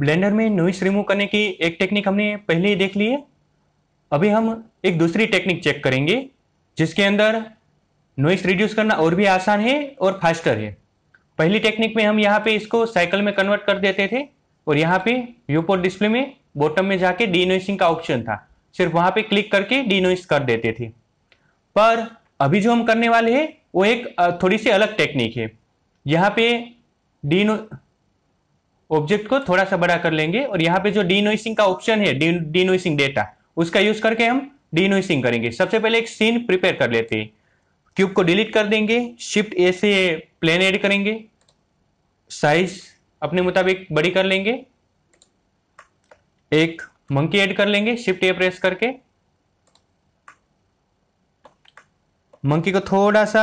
blender में noise remove करने की एक टेक्निक हमने पहले ही देख ली है अभी हम एक दूसरी टेक्निक चेक करेंगे जिसके अंदर नोइस रिड्यूस करना और भी आसान है और फास्टर है पहली टेक्निक में हम यहाँ पे इसको साइकिल में कन्वर्ट कर देते थे और यहाँ पे व्यूपोर्ट डिस्प्ले में बॉटम में जाके नोइसिंग का ऑप्शन था सिर्फ वहां पे क्लिक करके नोइस कर देते थे पर अभी जो हम करने वाले हैं वो एक थोड़ी सी अलग टेक्निक है यहाँ पे डीनो ऑब्जेक्ट को थोड़ा सा बड़ा कर लेंगे और यहाँ पे जो डीनोइसिंग का ऑप्शन है डीनोइसिंग डेटा उसका यूज करके हम डीनोइसिंग करेंगे सबसे पहले एक सीन प्रिपेयर कर लेते हैं क्यूब को डिलीट कर देंगे शिफ्ट ए से प्लेन एड करेंगे साइज अपने मुताबिक बड़ी कर लेंगे एक मंकी ऐड कर लेंगे शिफ्ट ए प्रेस करके मंकी को थोड़ा सा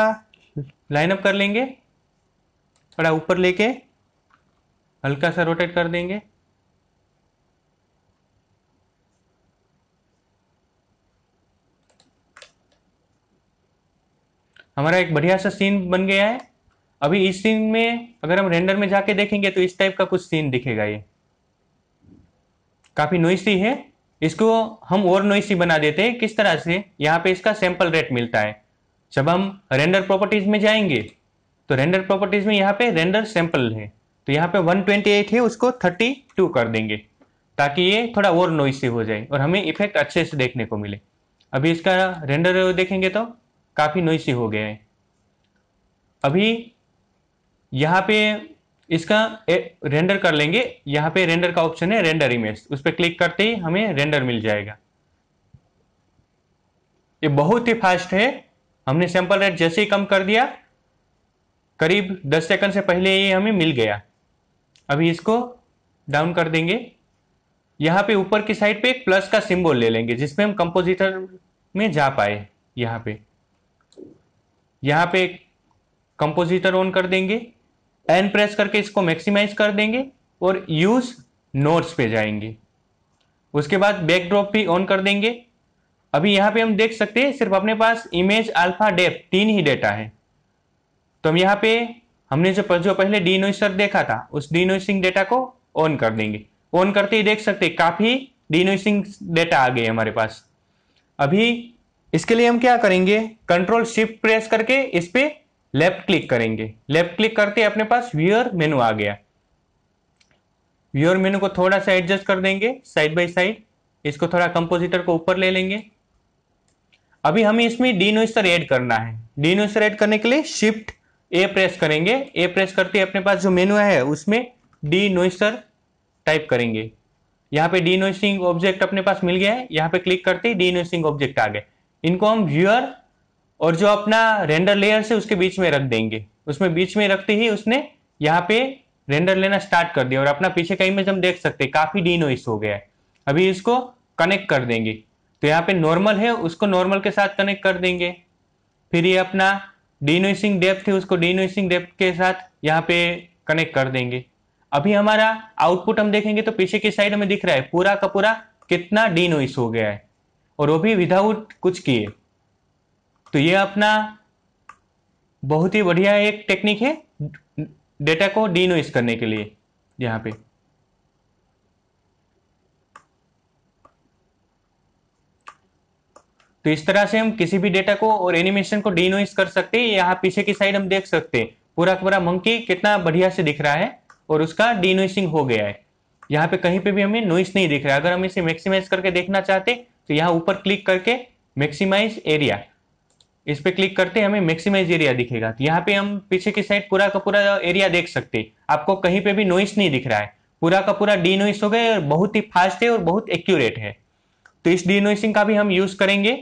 लाइन अप कर लेंगे थोड़ा ऊपर लेके हल्का सा रोटेट कर देंगे हमारा एक बढ़िया सा सीन बन गया है अभी इस सीन में अगर हम रेंडर में जाके देखेंगे तो इस टाइप का कुछ सीन दिखेगा ये काफी नोइसी है इसको हम और नोइसी बना देते हैं किस तरह से यहाँ पे इसका सैंपल रेट मिलता है जब हम रेंडर प्रॉपर्टीज में जाएंगे तो रेंडर प्रॉपर्टीज में यहाँ पे रेंडर सैंपल है तो यहाँ पे 128 है उसको 32 कर देंगे ताकि ये थोड़ा और नोइसी हो जाए और हमें इफेक्ट अच्छे से देखने को मिले अभी इसका रेंडर देखेंगे तो काफ़ी नोइसी हो गया है अभी यहाँ पे इसका रेंडर कर लेंगे यहाँ पे रेंडर का ऑप्शन है रेंडर इमेज उस पर क्लिक करते ही हमें रेंडर मिल जाएगा ये बहुत ही फास्ट है हमने सैंपल रेट जैसे ही कम कर दिया करीब 10 सेकंड से पहले ये हमें मिल गया अभी इसको डाउन कर देंगे यहाँ पे ऊपर की साइड पे एक प्लस का सिंबल ले लेंगे जिसमें हम कंपोजिटर में जा पाए यहाँ पे यहाँ पे कंपोजिटर ऑन कर देंगे एन प्रेस करके इसको मैक्सिमाइज कर देंगे और यूज नोट्स पे जाएंगे उसके बाद बैकड्रॉप भी ऑन कर देंगे अभी यहाँ पे हम देख सकते हैं सिर्फ अपने पास इमेज अल्फा डेप तीन ही डेटा है तो हम यहाँ पे हमने जो जो पहले डीनोइसर देखा था उस डीनोइसिंग डेटा को ऑन कर देंगे ऑन करते ही देख सकते काफी डीनोइसिंग डेटा आ गए हमारे पास अभी इसके लिए हम क्या करेंगे कंट्रोल शिफ्ट प्रेस करके इस पे लेफ्ट क्लिक करेंगे लेफ्ट क्लिक करते अपने पास व्यूअर मेनू आ गया व्यूअर मेनू को थोड़ा सा एडजस्ट कर देंगे साइड बाय साइड इसको थोड़ा कंपोजिटर को ऊपर ले लेंगे अभी हमें इसमें डीनोइसर ऐड करना है डीनोइसर ऐड करने के लिए शिफ्ट ए प्रेस करेंगे ए प्रेस करते अपने पास जो मेनू है उसमें डी नोइसर टाइप करेंगे यहाँ पे डी नोइसिंग ऑब्जेक्ट अपने पास मिल गया है यहाँ पे क्लिक करते ही डी नोइसिंग ऑब्जेक्ट आ गए इनको हम व्यूअर और जो अपना रेंडर लेयर से उसके बीच में रख देंगे उसमें बीच में रखते ही उसने यहाँ पे रेंडर लेना स्टार्ट कर दिया और अपना पीछे का इमेज हम देख सकते हैं काफी डी नोइस हो गया है अभी इसको कनेक्ट कर देंगे तो यहाँ पे नॉर्मल है उसको नॉर्मल के साथ कनेक्ट कर देंगे फिर ये अपना डिनोइसिंग डेप्थ है उसको डिनोइसिंग डेप्थ के साथ यहाँ पे कनेक्ट कर देंगे अभी हमारा आउटपुट हम देखेंगे तो पीछे की साइड में दिख रहा है पूरा का पूरा कितना डिनोइस हो गया है और वो भी विदाउट कुछ किए तो ये अपना बहुत ही बढ़िया एक टेक्निक है डेटा को डिनोइस करने के लिए यहाँ पे तो इस तरह से हम किसी भी डेटा को और एनिमेशन को डीनोइस कर सकते हैं यहाँ पीछे की साइड हम देख सकते हैं पूरा पूरा मंकी कितना बढ़िया से दिख रहा है और उसका डीनोइसिंग हो गया है यहाँ पे कहीं पे भी हमें नोइस नहीं दिख रहा है अगर हम इसे मैक्सिमाइज करके देखना चाहते तो यहाँ ऊपर क्लिक करके मैक्सिमाइज एरिया इस पे क्लिक करते हमें मैक्सिमाइज एरिया दिखेगा तो यहाँ पे हम पीछे की साइड पूरा का पूरा एरिया देख सकते आपको कहीं पे भी नोइस नहीं दिख रहा है पूरा का पूरा डीनोइस हो गया और बहुत ही फास्ट है और बहुत एक्यूरेट है तो इस डी का भी हम यूज करेंगे